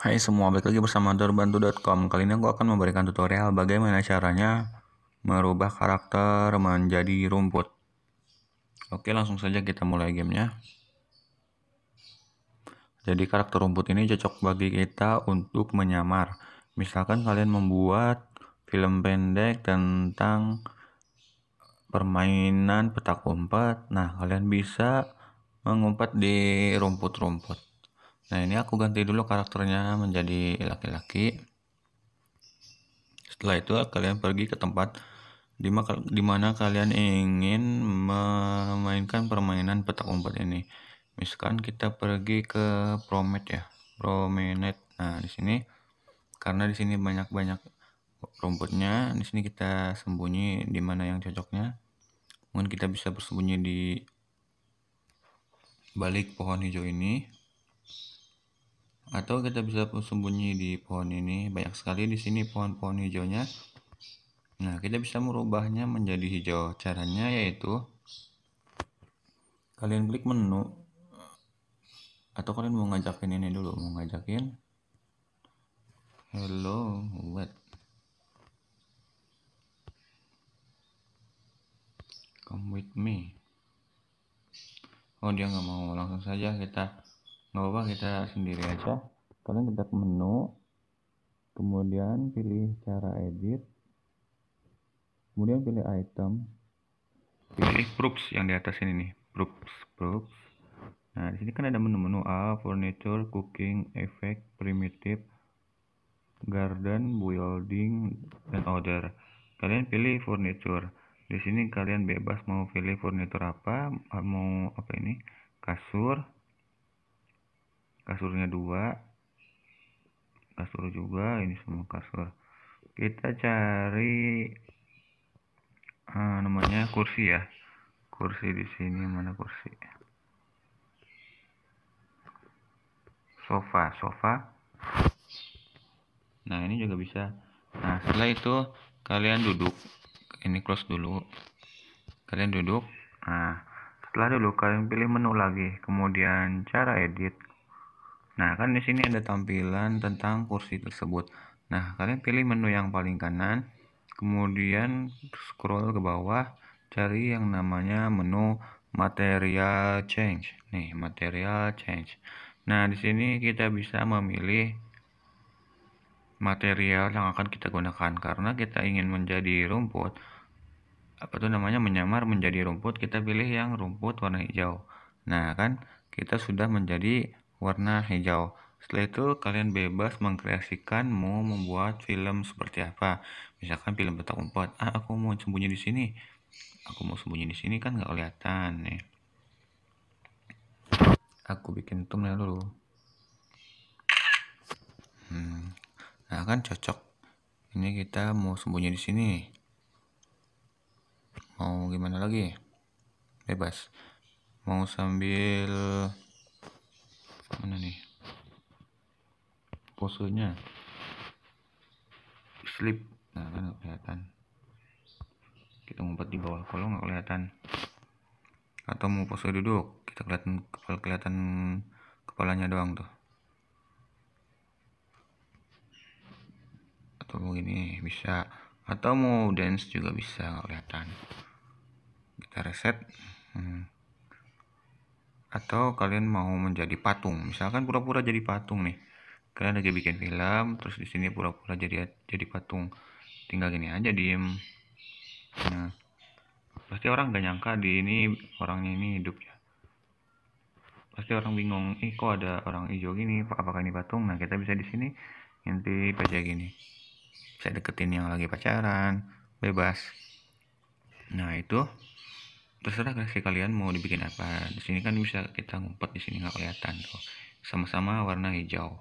Hai semua, balik lagi bersama dorbantu.com Kali ini aku akan memberikan tutorial bagaimana caranya merubah karakter menjadi rumput Oke langsung saja kita mulai gamenya Jadi karakter rumput ini cocok bagi kita untuk menyamar Misalkan kalian membuat film pendek tentang permainan petak umpet Nah kalian bisa mengumpat di rumput-rumput Nah ini aku ganti dulu karakternya menjadi laki-laki. Setelah itu kalian pergi ke tempat di mana kalian ingin memainkan permainan petak umpet ini. Misalkan kita pergi ke Promet ya, Promenade. Nah di sini karena di sini banyak-banyak rumputnya, di sini kita sembunyi di mana yang cocoknya. Mungkin kita bisa bersembunyi di balik pohon hijau ini atau kita bisa sembunyi di pohon ini banyak sekali di sini pohon-pohon hijaunya nah kita bisa merubahnya menjadi hijau caranya yaitu kalian klik menu atau kalian mau ngajakin ini dulu mau ngajakin hello what come with me oh dia nggak mau langsung saja kita nggak apa kita sendiri aja kalian ketik menu kemudian pilih cara edit kemudian pilih item pilih props yang di atas ini nih props props nah di sini kan ada menu-menu A furniture cooking effect primitive garden building dan order kalian pilih furniture di sini kalian bebas mau pilih furniture apa mau apa ini kasur kasurnya dua kasur juga ini semua kasur kita cari uh, namanya kursi ya kursi di sini mana kursi sofa sofa nah ini juga bisa nah setelah itu kalian duduk ini close dulu kalian duduk nah setelah dulu kalian pilih menu lagi kemudian cara edit Nah, kan di sini ada tampilan tentang kursi tersebut. Nah, kalian pilih menu yang paling kanan, kemudian scroll ke bawah, cari yang namanya menu material change. Nih, material change. Nah, di sini kita bisa memilih material yang akan kita gunakan karena kita ingin menjadi rumput apa tuh namanya menyamar menjadi rumput kita pilih yang rumput warna hijau nah kan kita sudah menjadi warna hijau. Setelah itu kalian bebas mengkreasikan mau membuat film seperti apa. Misalkan film petak umpet. Ah aku mau sembunyi di sini. Aku mau sembunyi di sini kan nggak kelihatan nih. Ya. Aku bikin thumbnail dulu. Hmm. Nah kan cocok. Ini kita mau sembunyi di sini. Mau gimana lagi? Bebas. Mau sambil mana nih posenya slip nah kan nggak kelihatan kita ngumpet di bawah kolong nggak kelihatan atau mau pose duduk kita kelihatan kepala kelihatan kepalanya doang tuh atau mau gini bisa atau mau dance juga bisa nggak kelihatan kita reset hmm atau kalian mau menjadi patung misalkan pura-pura jadi patung nih kalian lagi bikin film terus di sini pura-pura jadi jadi patung tinggal gini aja diem nah pasti orang gak nyangka di ini orangnya ini hidup ya pasti orang bingung ih kok ada orang hijau gini apakah ini patung nah kita bisa di sini nanti baca gini bisa deketin yang lagi pacaran bebas nah itu terserah sih kalian mau dibikin apa di sini kan bisa kita ngumpet di sini nggak kelihatan tuh sama-sama warna hijau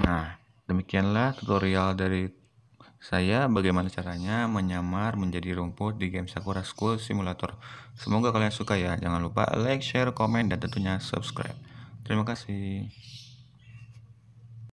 nah demikianlah tutorial dari saya bagaimana caranya menyamar menjadi rumput di game Sakura School Simulator semoga kalian suka ya jangan lupa like share komen dan tentunya subscribe terima kasih